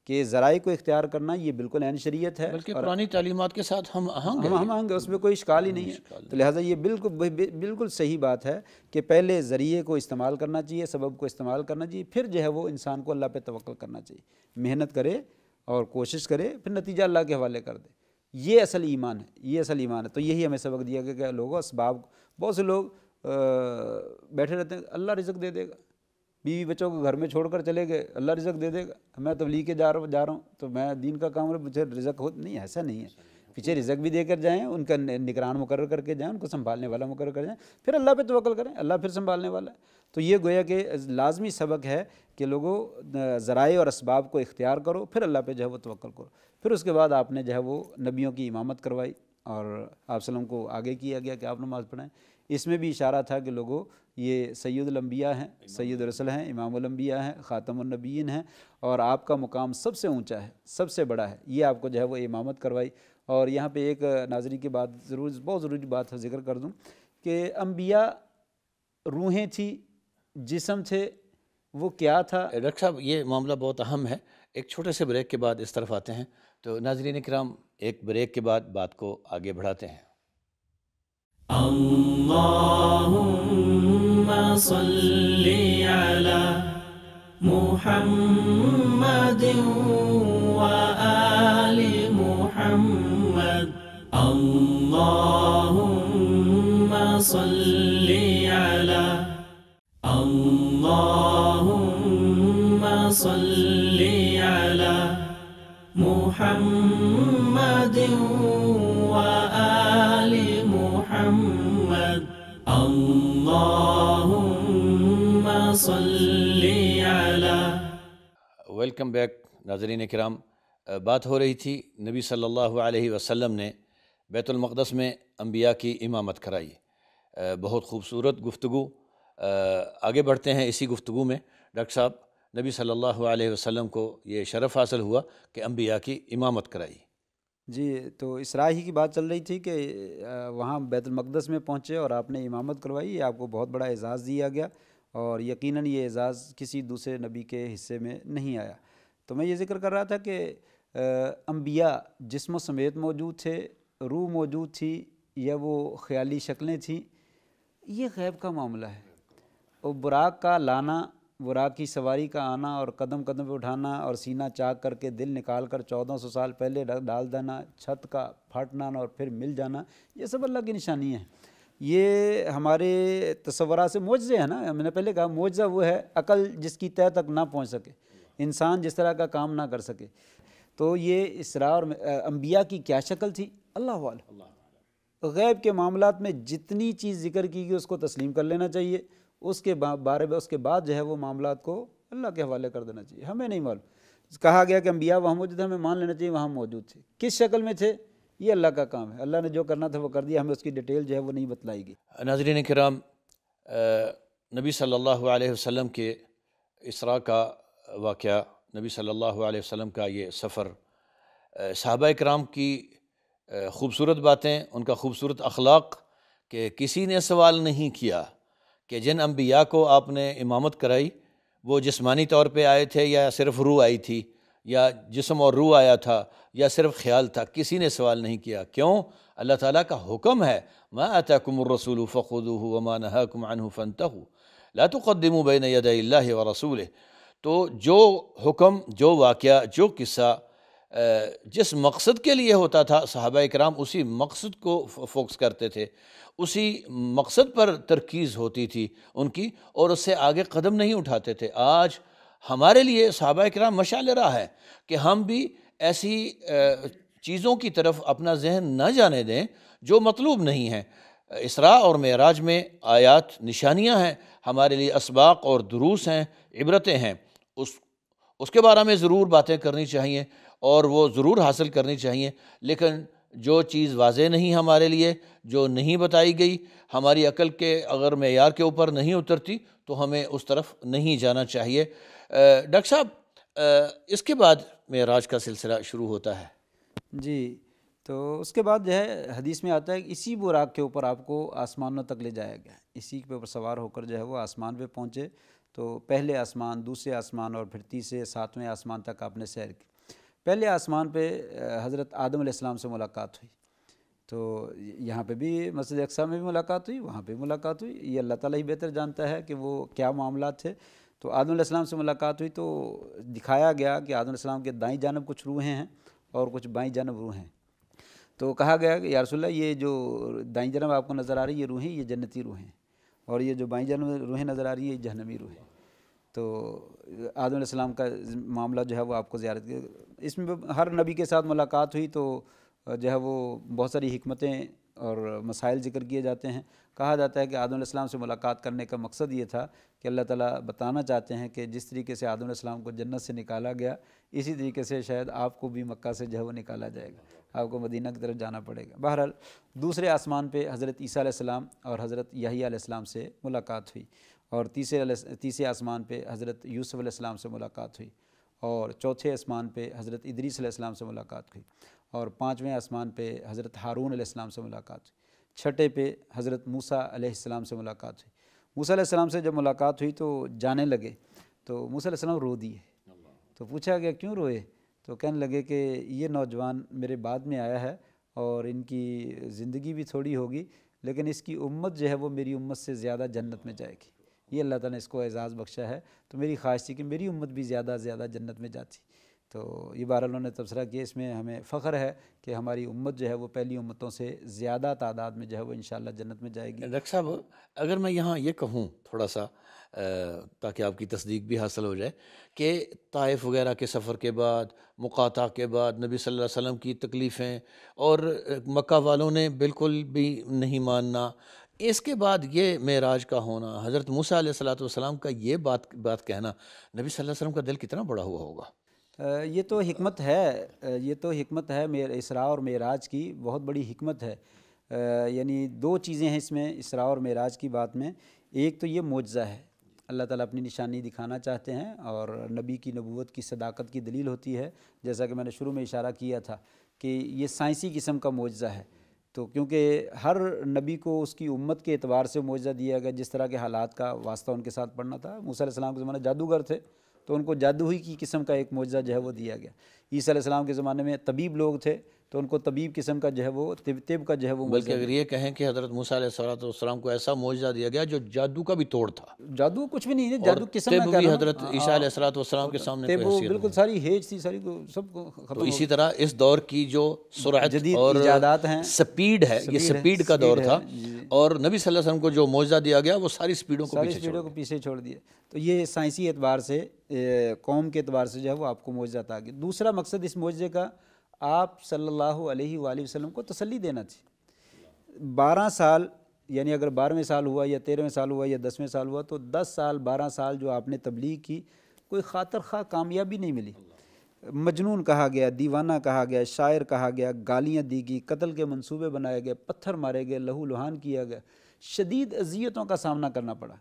कि ज़राए को इख्तियार करना ये बिल्कुल अन शरीत है बल्कि पुरानी तालीमत के साथ हम आहंग हम आहंग है उसमें कोई शिकाल ही नहीं है तो लिहाजा ये बिल्कुल बिल्कुल सही बात है कि पहले ज़रिए को इस्तेमाल करना चाहिए सबब को इस्तेमाल करना चाहिए फिर जो है वो इंसान को अल्लाह पर तवक्ल करना चाहिए मेहनत करे और कोशिश करे फिर नतीजा अल्लाह के हवाले कर दे ये असल ईमान है ये असल ईमान है तो यही हमें सबक दिया गया कि लोगों इसबाब बहुत से लोग बैठे रहते हैं अल्लाह रिजक दे देगा बीवी बच्चों को घर में छोड़कर चले गए अल्लाह रिजक दे देगा मैं तो के जा रहा जा रहा हूँ तो मैं दीन का काम मुझे रिजक हो नहीं ऐसा नहीं है पीछे रिजक भी देकर जाएँ उनका निगरान मुकर करके जाएँ उनको संभालने वाला मुकर कर जाएँ फिर अल्लाह पे तोल करें अल्लाह फिर संभालने वाला है तो ये गोया कि लाजमी सबक है कि लोगों ज़राए और इसबाब को इख्तियार करो फिर अल्लाह पे जो है वो तोल करो फिर उसके बाद आपने जो है वो नबियों की इमामत करवाई और आप सलम को आगे किया गया कि आप नमाज़ पढ़ाएँ इसमें भी इशारा था कि लोगों ये लम्बिया हैं सैद रसल हैं इमामबिया हैं ख़ातमनबीन हैं और आपका मुकाम सबसे ऊंचा है सबसे बड़ा है ये आपको जो है वो इमामत करवाई और यहाँ पे एक नाजरी की बात ज़रूर बहुत ज़रूरी बात है जिक्र कर दूँ कि अम्बिया रूहें थी जिसम थे वो क्या था डॉक्टर साहब ये मामला बहुत अहम है एक छोटे से ब्रेक के बाद इस तरफ आते हैं तो नाजरीन कराम एक ब्रेक के बाद बात को आगे बढ़ाते हैं اللهم صل على محمد وآل محمد اللهم صل على اللهم صل على محمد वेलकम बैक नाजरीन कराम बात हो रही थी नबी सल्लल्लाहु अलैहि वसल्लम ने बैतुलमक़दस में अम्बिया की इमामत कराई बहुत खूबसूरत गुफ्तु आगे बढ़ते हैं इसी गुफ्तु में डॉक्टर साहब नबी सल्लल्लाहु अलैहि वसल्लम को ये शरफ़ हासिल हुआ कि अम्बिया की इमामत कराई जी तो इसराही की बात चल रही थी कि uh, वहाँ बैतुलमक़दस में पहुँचे और आपने इमामत करवाई आपको बहुत बड़ा एजाज़ दिया गया और यकीनन ये एज़ाज़ किसी दूसरे नबी के हिस्से में नहीं आया तो मैं ये जिक्र कर रहा था कि अम्बिया जिसम समेत मौजूद थे रूह मौजूद थी या वो ख्याली शक्लें थीं ये गैब का मामला है और बुराक का लाना बुराक की सवारी का आना और कदम कदम पर उठाना और सीना चाक करके दिल निकाल कर चौदह सौ साल पहले डाल देना छत का फटना और फिर मिल जाना ये सब अल्लाह की निशानी है ये हमारे तस्वरा से मुआजे हैं ना मैंने पहले कहा मुआजा वो है अकल जिसकी तय तक ना पहुँच सके इंसान जिस तरह का काम ना कर सके तो ये इसरा और अम्बिया की क्या शक्ल थी अल्लाह गैब के मामला में जितनी चीज़ जिक्र की गई उसको तस्लीम कर लेना चाहिए उसके बारे में उसके बाद जो है वो मामला को अल्लाह के हवाले कर देना चाहिए हमें नहीं मालूम कहा गया कि अम्बिया वहाँ मौजूद हमें मान लेना चाहिए वहाँ मौजूद थे किस शक्ल में थे ये अल्लाह का काम है अल्लाह ने जो करना था वो कर दिया हमें उसकी डिटेल जो है वो नहीं बतलाएगी नाजरीन कराम नबी सल्लल्लाहु अलैहि वसल्लम के इसरा का वाक़ नबी सल्लल्लाहु अलैहि वसल्लम का ये सफ़र साहबा कराम की खूबसूरत बातें उनका खूबसूरत अखलाक कि किसी ने सवाल नहीं किया कि जिन अम्बिया को आपने इमामत कराई वो जिसमानी तौर पे आए थे या सिर्फ रूह आई थी या जिसम और रूह आया था या सिर्फ ख्याल था किसी ने सवाल नहीं किया क्यों अल्लाह ताला का हुक्म है मा अतकुम रसूल फ़ुदू वमा नहाकुम अनहु फ़नतहु लातुक़दम बैन यद व रसूल तो जो हुक्म जो वाक़ जो किस्सा जिस मकसद के लिए होता था साहबा कराम उसी मकसद को फोकस करते थे उसी मकसद पर तरकीज़ होती थी उनकी और उससे आगे कदम नहीं उठाते थे आज हमारे लिए सहाबा कराम रहा है कि हम भी ऐसी चीज़ों की तरफ अपना जहन न जाने दें जो मतलूब नहीं है इसरा और मराज में आयात निशानियाँ हैं हमारे लिए इसबाक और दुरूस हैं इबरतें हैं उस उसके बारे में ज़रूर बातें करनी चाहिए और वो ज़रूर हासिल करनी चाहिए लेकिन जो चीज़ वाज नहीं हमारे लिए जो नहीं बताई गई हमारी अकल के अगर मैार के ऊपर नहीं उतरती तो हमें उस तरफ नहीं जाना चाहिए डॉक्टर साहब इसके बाद मेराज का सिलसिला शुरू होता है जी तो उसके बाद जो है हदीस में आता है कि इसी बुराक के ऊपर आपको आसमानों तक ले जाया गया इसी के ऊपर सवार होकर जो है वो आसमान पे पहुँचे तो पहले आसमान दूसरे आसमान और फिर तीसरे सातवें आसमान तक आपने सैर की पहले आसमान पे हज़रत आदम आसमाम से मुलाकात हुई तो यहाँ पे भी मस्जिद अक्सा में भी मुलाकात हुई वहाँ पे भी मुलाकात हुई ये अल्लाह ताला ही बेहतर जानता है कि वो क्या मामला थे तो आदम से मुलाकात हुई तो दिखाया गया कि आदम के दाई जानब कुछ रूहें हैं और कुछ बाई जानब रूहें हैं तो कहा गया कि यारसोल्ला ये जो दाई जानब आपको नज़र आ रही है ये रूहें ये जन्नती रूहें और ये जो बाई जानब रूहें नज़र आ रही है ये जहनवी रूहें तो आदम का मामला जो है वो आपको ज्यारत इसमें हर नबी के साथ मुलाकात हुई तो जो है वो बहुत सारी हमतें और मसाइल जिक्र किए जाते हैं कहा जाता है कि आदम से मुलाकात करने का मकसद ये था कि अल्लाह ताला बताना चाहते हैं कि जिस तरीके से आदम को जन्नत से निकाला गया इसी तरीके से शायद आपको भी मक्का से जो निकाला जाएगा आपको मदीना की तरफ जाना पड़ेगा बहरहाल दूसरे आसमान पे हज़रत ईसा और हज़रत यही से मुलाकात हुई और तीसरे तीसरे आसमान पर हज़रत यूसुफ़ से मुलाकात हुई और चौथे आसमान पे हज़रत इदरीसम से मुलाकात हुई और पाँचवें आसमान पे हज़रत हारून आसमाम से मुलाकात हुई छठे पे हज़रत मूसा आसमाम से मुलाकात हुई मूसा आसमाम से जब मुलाकात हुई तो जाने लगे तो मूसा सलाम रो दिए तो पूछा गया क्यों रोए तो कहने लगे कि ये नौजवान मेरे बाद में आया है और इनकी ज़िंदगी भी थोड़ी होगी लेकिन इसकी उम्मत जो है वो मेरी उम्मत से ज़्यादा जन्नत में जाएगी ये अल्लाह ताला ने इसको एज़ाज़ बख्शा है तो मेरी ख्वाहिश थी कि मेरी उम्मत भी ज़्यादा से ज़्यादा जन्नत में जाती तो ये बार उन्होंने तबसरा किया इसमें हमें फ़ख्र है कि हमारी उम्मत जो है वो पहली उम्मतों से ज़्यादा तादाद में जो है वो इन जन्नत में जाएगी डॉक्टर साहब अगर मैं यहाँ ये कहूँ थोड़ा सा ताकि आपकी तस्दीक भी हासिल हो जाए कि ताइफ वगैरह के सफ़र के बाद मुकाता के बाद नबी सल्लल्लाहु अलैहि वसल्लम की तकलीफ़ें और मक्का वालों ने बिल्कुल भी नहीं मानना इसके बाद ये मेराज का होना हज़रत मूसा सलाम का ये बात बात कहना नबी सल्लल्लाहु अलैहि वसल्लम का दिल कितना बड़ा हुआ होगा ये तो हमत है ये तो हमत है मेरे इसरा और मेराज की बहुत बड़ी हमत है यानी दो चीज़ें हैं इसमें इसरा और मेराज की बात में एक तो ये मुआजा है अल्लाह ताला अपनी निशानी दिखाना चाहते हैं और नबी की नबूवत की सदाकत की दलील होती है जैसा कि मैंने शुरू में इशारा किया था कि ये साइंसी किस्म का मुआजा है तो क्योंकि हर नबी को उसकी उम्मत के अतबार से मुआवजा दिया गया जिस तरह के हालात का वास्ता उनके साथ पढ़ना था मूसा के ज़माना जादूगर थे तो उनको जादू ही की किस्म का एक मुआवजा जो है वो दिया गया ईसा के ज़माने में तबीब लोग थे तो उनको तबीब किस्म का जो है वो तिब तिब का जो है वो बल्कि अगर ये कहें कि हजरत मूसलाम को ऐसा मुआजा दिया गया जो जादू का भी तोड़ था जादू कुछ भी नहीं है जादू किस्म का हजरत ईशालाम हाँ। के सामने बिल्कुल सारी हेज थी सारी सब तो इसी तरह इस दौर की जो सुरत और हैं स्पीड है ये स्पीड का दौर था और नबी वसल्लम को जो मुआजा दिया गया वो सारी स्पीडों को स्पीडों को पीछे छोड़ दिया तो ये साइंसी एतबार से कौम के एतबार से जो है वो आपको मुआजा था दूसरा मकसद इस मुआजे का आप सल्लल्लाहु अलैहि वसल्लम को तसल्ली देना चाहिए बारह साल यानी अगर बारहवें साल हुआ या तेरहवें साल हुआ या दसवें साल हुआ तो दस साल बारह साल जो आपने तबलीग की कोई खातर खा कामयाबी नहीं मिली मजनून कहा गया दीवाना कहा गया शायर कहा गया गालियाँ दी गई कत्ल के मनसूबे बनाए गए पत्थर मारे गए लहू लुहान किया गया शदीद अजियतों का सामना करना पड़ा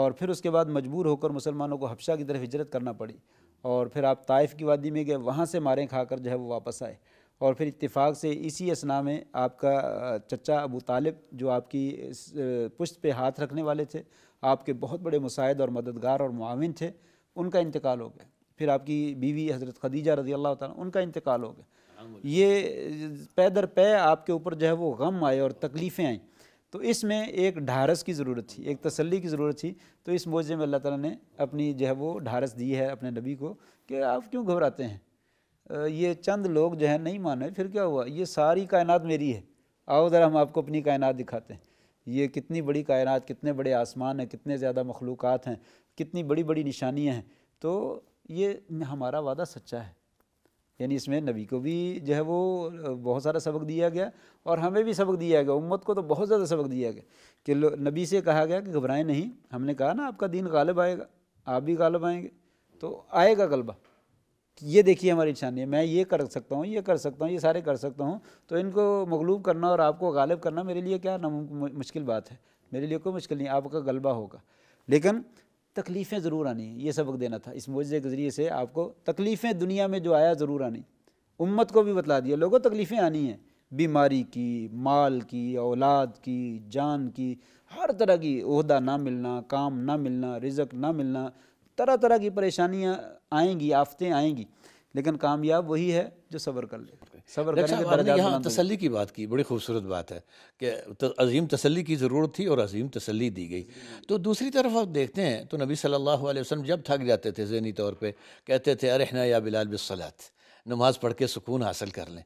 और फिर उसके बाद मजबूर होकर मुसलमानों को हफ्शा की तरफ हिजरत करना पड़ी और फिर आप ताइफ की वादी में गए वहाँ से मारें खाकर जो है वो वापस आए और फिर इतफ़ाक़ से इसी असना में आपका चचा अबू तालिब जो आपकी पुश्त पे हाथ रखने वाले थे आपके बहुत बड़े मुसाहिद और मददगार और माविन थे उनका इंतकाल हो गया फिर आपकी बीवी हज़रत खदीजा रजी अल्लाह ताला उनका इंतकाल हो गया ये पैदर पै आपके ऊपर जो है वो गम आए और तकलीफ़ें आईं तो इसमें एक ढारस की ज़रूरत थी एक तसल्ली की ज़रूरत थी तो इस मौज़े में अल्लाह ताला ने अपनी जो है वो ढारस दी है अपने नबी को कि आप क्यों घबराते हैं ये चंद लोग जो है नहीं माने फिर क्या हुआ ये सारी कायनात मेरी है आओ ज़रा हम आपको अपनी कायनात दिखाते हैं ये कितनी बड़ी कायनात कितने बड़े आसमान हैं कितने ज़्यादा मखलूक़ हैं कितनी बड़ी बड़ी निशानियाँ हैं तो ये हमारा वादा सच्चा है यानी इसमें नबी को भी जो है वो बहुत सारा सबक दिया गया और हमें भी सबक दिया गया उम्मत को तो बहुत ज़्यादा सबक दिया गया कि नबी से कहा गया कि घबराएं नहीं हमने कहा ना आपका दीन गालब आएगा आप भी गालब आएंगे तो आएगा गलबा ये देखिए हमारी निशानी मैं ये कर सकता हूँ ये कर सकता हूँ ये सारे कर सकता हूँ तो इनको मगलूब करना और आपको गालिब करना मेरे लिए क्या नाम मुश्किल बात है मेरे लिए कोई मुश्किल नहीं आपका गलबा होगा लेकिन तकलीफ़ें ज़रूर आनी ये सबक देना था इस मुआजे के ज़रिए से आपको तकलीफ़ें दुनिया में जो आया ज़रूर आनी उम्मत को भी बतला दिया लोगों तकलीफ़ें आनी हैं बीमारी की माल की औलाद की जान की हर तरह की उहदा ना मिलना काम ना मिलना रिजक ना मिलना तरह तरह की परेशानियाँ आएंगी आफतें आएंगी लेकिन कामयाब वही है जो सब्र कर ले यहाँ तसली की बात की बड़ी खूबसूरत बात है कि तो अजीम तसली की ज़रूरत थी और अजीम तसली दी गई तो दूसरी तरफ आप देखते हैं तो नबी सल्लल्लाहु अलैहि वसल्लम जब थक जाते थे जहनी तौर पर कहते थे अरहना या बिलाल बिसलात नमाज़ पढ़ के सुकून हासिल कर लें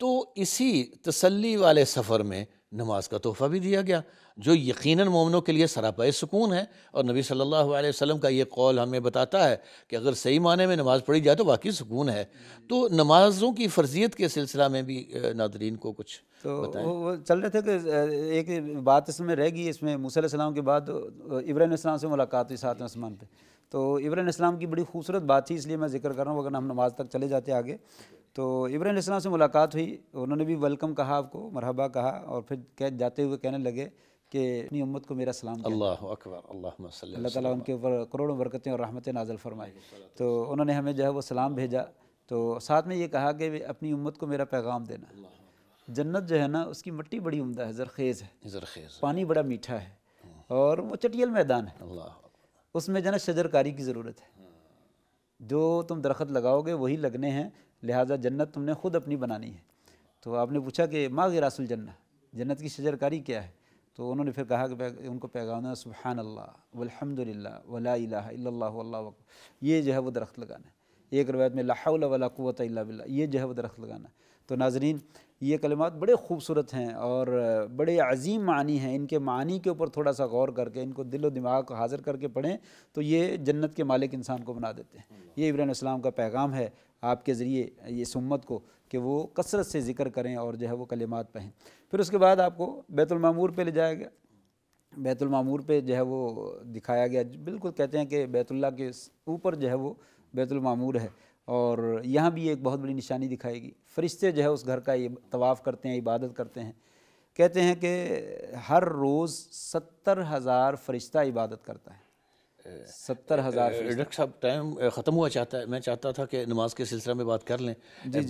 तो इसी तसली वाले सफ़र में नमाज का तोहफ़ा भी दिया गया जो यकीनन मोमनों के लिए सरापा सुकून है और नबी सल्लल्लाहु अलैहि वसल्लम का ये कौल हमें बताता है कि अगर सही माने में नमाज़ पढ़ी जाए तो वाकई सुकून है तो नमाज़ों की फर्जियत के सिलसिला में भी नादरीन को कुछ तो वो चल रहे थे कि एक बात इसमें रह गई इसमें मूसम के बाद इब्राहिम से मुलाकात हुई सातवें आसमान पर तो इब्राहिम इस्लाम की बड़ी खूबसूरत बात थी इसलिए मैं जिक्र कर रहा हूँ अगर हम नमाज तक चले जाते आगे तो इब्राहिम इस्लाम से मुलाकात हुई उन्होंने भी वेलकम कहा आपको मरहबा कहा और फिर कह जाते हुए कहने लगे कि अपनी उम्मत को मेरा सलाम अल्लाह अकबर अल्लाह ताला उनके ऊपर करोड़ों बरकतें और रहमतें नाजल फरमाई तो उन्होंने हमें जो है वो सलाम भेजा तो साथ में ये कहा कि अपनी उम्मत को मेरा पैगाम देना जन्नत जो है ना उसकी मिट्टी बड़ी उमदा है जरखेज़ है जरखेज़ पानी बड़ा मीठा है और वो चटियल मैदान है उसमें जो ना शजरकारी की ज़रूरत है जो तुम दरख्त लगाओगे वही लगने हैं लिहाजा जन्नत तुमने खुद अपनी बनानी है तो आपने पूछा कि माँ गिरासुल जन्ना जन्नत की शजरकारी क्या है तो उन्होंने फिर कहा कि उनको पैगाम सुबहान अल्लाह वहमदिल्ला वला ये जो है वो दरख्त लगाना है एक रवायत में लाहौल वाला क़वत बिल्ला ये जो है वो दरख्त लगाना तो नाजरीन ये कलमात बड़े खूबसूरत हैं और बड़े अजीम मानी हैं इनके मानी के ऊपर थोड़ा सा गौर करके इनको दिल दिमाग को हाजिर करके पढ़ें तो ये जन्नत के मालिक इंसान को बना देते हैं ये इब्राहिम का पैगाम है आपके ज़रिए इस उम्मत को कि वो कसरत से ज़िक्र करें और जो है वो कलिमात पढ़ें फिर उसके बाद आपको बैतुलमामूर पर ले जाया गया बैतुलमामूर पर जो है वो दिखाया गया बिल्कुल कहते हैं कि बैतुल्ला के ऊपर जो है वो बैतुलमामूर है और यहाँ भी एक बहुत बड़ी निशानी दिखाएगी फरिश्ते जो है उस घर का ये तवाफ़ करते हैं इबादत करते हैं कहते हैं कि हर रोज़ सत्तर हज़ार फरिश्ता इबादत करता है सत्तर हज़ार डॉक्टर साहब टाइम ख़त्म हुआ चाहता है मैं चाहता था कि नमाज के सिलसिला में बात कर लें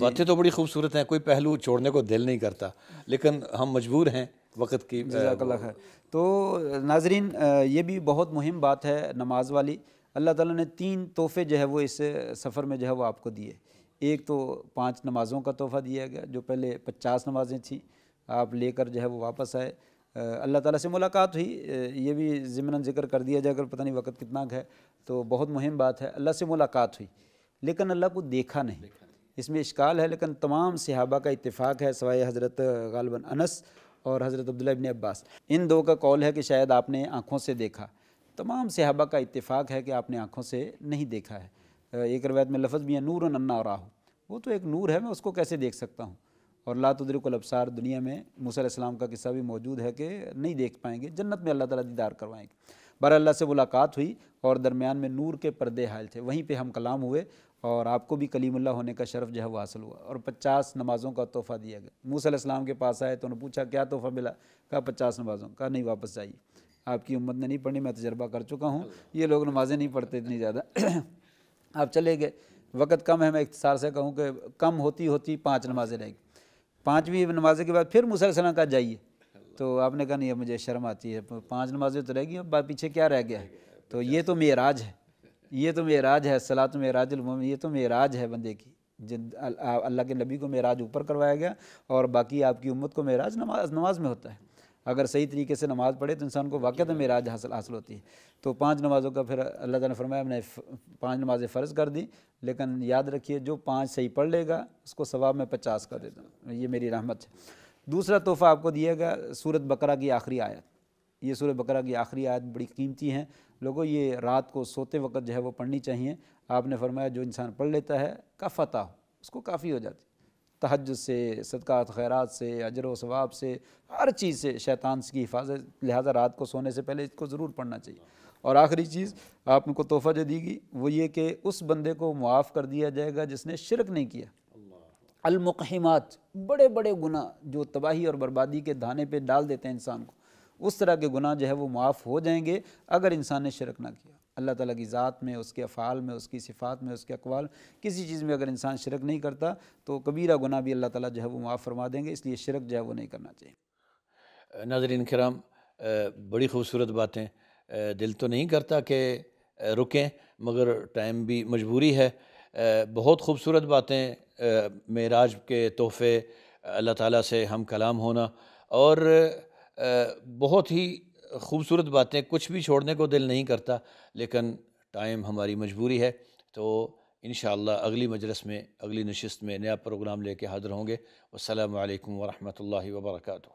बातें तो बड़ी खूबसूरत हैं कोई पहलू छोड़ने को दिल नहीं करता लेकिन हम मजबूर हैं वक़्त की जजाकल्ला तो नाजरीन ये भी बहुत मुहिम बात है नमाज वाली अल्लाह ताला ने तीन तोहफे जो है वो इस सफ़र में जो है वो आपको दिए एक तो पांच नमाज़ों का तोहफ़ा दिया गया जो पहले पचास नमाज़ें थीं आप लेकर जो है वो वापस आए अल्लाह ताला से मुलाकात हुई ये भी ज़िमन जिक्र कर दिया जाए अगर पता नहीं वक्त कितना है तो बहुत मुहिम बात है अल्लाह से मुलाकात हुई लेकिन अल्लाह को देखा नहीं इसमें इश्काल है लेकिन तमाम सिहाबा का इतफ़ाक़ है सवाए हज़रत गालबन अनस और हज़रत अब्दुल्ला अब्बास इन दो का कौल है कि शायद आपने आँखों से देखा तमाम सिहाबा का इतफ़ाक़ है कि आपने आँखों से नहीं देखा है एक रवायत में लफ्ज़ भी है नूर अन्ना और राहू वो तो एक नूर है मैं उसको कैसे देख सकता हूँ और लातुद्रिकलबसार दुनिया में मूसम का किस्सा भी मौजूद है कि नहीं देख पाएंगे जन्नत में अल्लाह ताला दीदार करवाएंगे बर अल्लाह से मुलाकात हुई और दरमियान में नूर के पर्दे हायल थे वहीं पे हम कलाम हुए और आपको भी कलीमुल्ला होने का शरफ जो है वो हासिल हुआ और पचास नमाज़ों का तोहफ़ा दिया गया मूसम के पास आए तो उन्होंने पूछा क्या तोहफ़ा मिला कहा पचास नमाज़ों का नहीं वापस जाइए आपकी उम्मत ने नहीं पढ़ी मैं तजर्बा कर चुका हूँ ये लोग नमाज़ें नहीं पढ़ते इतनी ज़्यादा आप चले गए वक़्त कम है मैं इख्तार से कहूँ कि कम होती होती पाँच नमाजें रहेगी पाँचवीं नमाज के बाद फिर मुसल का जाइए तो आपने कहा नहीं मुझे शर्म आती है पाँच नमाजें तो, तो रहेगी अब पीछे क्या रह गया है तो ये तो मेराज है ये तो मेराज है सलात मेराज ये तो मेराज है बंदे की जिन अल्लाह के नबी को मेराज ऊपर करवाया गया और बाकी आपकी उम्मत को मेराज नमाज नमाज में होता है अगर सही तरीके से नमाज़ पढ़े तो इंसान को वाक़ में तो मेराज हासिल हासिल होती है तो पांच नमाज़ों का फिर अल्लाह ताला ने फरमाया हमने पांच नमाज़ें फ़र्ज़ कर दी लेकिन याद रखिए जो पांच सही पढ़ लेगा उसको सवाब में पचास कर देता हूँ ये मेरी रहमत है दूसरा तोहफ़ा आपको दिया गया सूरत बकरा की आखिरी आयत ये सूरत बकरा की आखिरी आयत बड़ी कीमती हैं लोगों ये रात को सोते वक्त जो है वो पढ़नी चाहिए आपने फरमाया जो इंसान पढ़ लेता है का फतह उसको काफ़ी हो जाती तहज से सदक़ात खैरात से अजर वाब से हर चीज़ से शैतान की हिफाजत लिहाजा रात को सोने से पहले इसको ज़रूर पढ़ना चाहिए और आखिरी चीज़ आपको तोहफ़ा जो दी गई वो ये कि उस बंदे को मुआफ़ कर दिया जाएगा जिसने शिरक नहीं किया अलमुकहिमात बड़े बड़े गुना जो तबाही और बर्बादी के धाने पर डाल देते हैं इंसान को उस तरह के गुना जो है वो मुआफ़ हो जाएंगे अगर इंसान ने शिरक ना किया अल्लाह ताला की ज़ात में उसके अफ़ाल में उसकी सिफ़ात में उसके अकवाल किसी चीज़ में अगर इंसान शरक नहीं करता तो कबीरा गुना भी अल्लाह ताला जो है वो माफ़ फरमा देंगे इसलिए शरक जो है वो नहीं करना चाहिए नाजरीन कराम बड़ी खूबसूरत बातें दिल तो नहीं करता कि रुकें मगर टाइम भी मजबूरी है बहुत खूबसूरत बातें मेराज के तोहफ़े अल्लाह ताला से हम कलाम होना और बहुत ही खूबसूरत बातें कुछ भी छोड़ने को दिल नहीं करता लेकिन टाइम हमारी मजबूरी है तो इन अगली मजलस में अगली नशस्त में नया प्रोग्राम लेके हाज़िर होंगे अल्लाम वरहमत ला वरक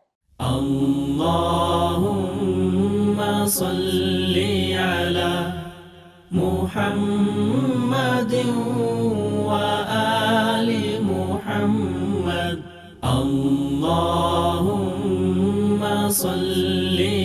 محمد وآل محمد اللهم صلِّ